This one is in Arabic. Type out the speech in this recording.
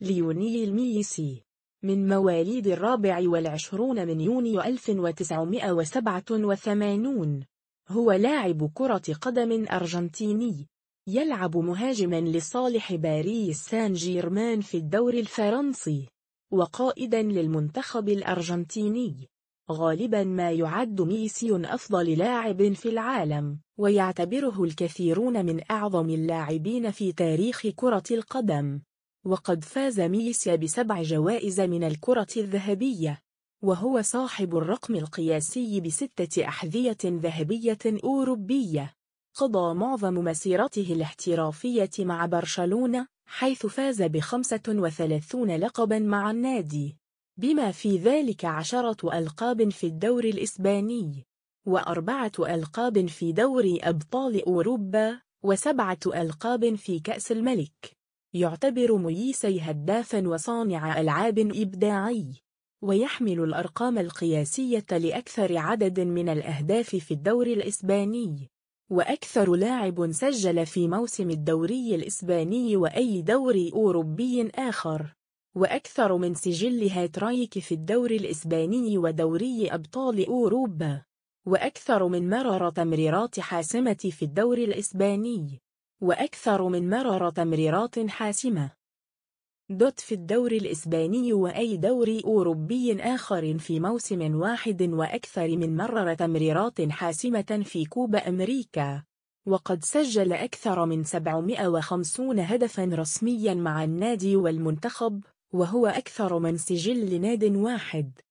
ليوني الميسي من مواليد الرابع والعشرون من يونيو 1987 هو لاعب كرة قدم أرجنتيني يلعب مهاجما لصالح باريس سان جيرمان في الدوري الفرنسي وقائدا للمنتخب الأرجنتيني غالبا ما يعد ميسي أفضل لاعب في العالم ويعتبره الكثيرون من أعظم اللاعبين في تاريخ كرة القدم وقد فاز ميسيا بسبع جوائز من الكرة الذهبية وهو صاحب الرقم القياسي بستة أحذية ذهبية أوروبية قضى معظم مسيرته الاحترافية مع برشلونة حيث فاز بخمسة وثلاثون لقبا مع النادي بما في ذلك عشرة ألقاب في الدور الإسباني وأربعة ألقاب في دوري أبطال أوروبا وسبعة ألقاب في كأس الملك يعتبر مويسي هدافا وصانع ألعاب إبداعي ويحمل الأرقام القياسية لأكثر عدد من الأهداف في الدوري الإسباني وأكثر لاعب سجل في موسم الدوري الإسباني وأي دوري أوروبي آخر وأكثر من سجل هاتريك في الدوري الإسباني ودوري أبطال أوروبا وأكثر من مرر تمريرات حاسمة في الدوري الإسباني وأكثر من مرر تمريرات حاسمة دوت في الدوري الإسباني وأي دوري أوروبي آخر في موسم واحد وأكثر من مرر تمريرات حاسمة في كوبا أمريكا وقد سجل أكثر من 750 هدفاً رسمياً مع النادي والمنتخب وهو أكثر من سجل لناد واحد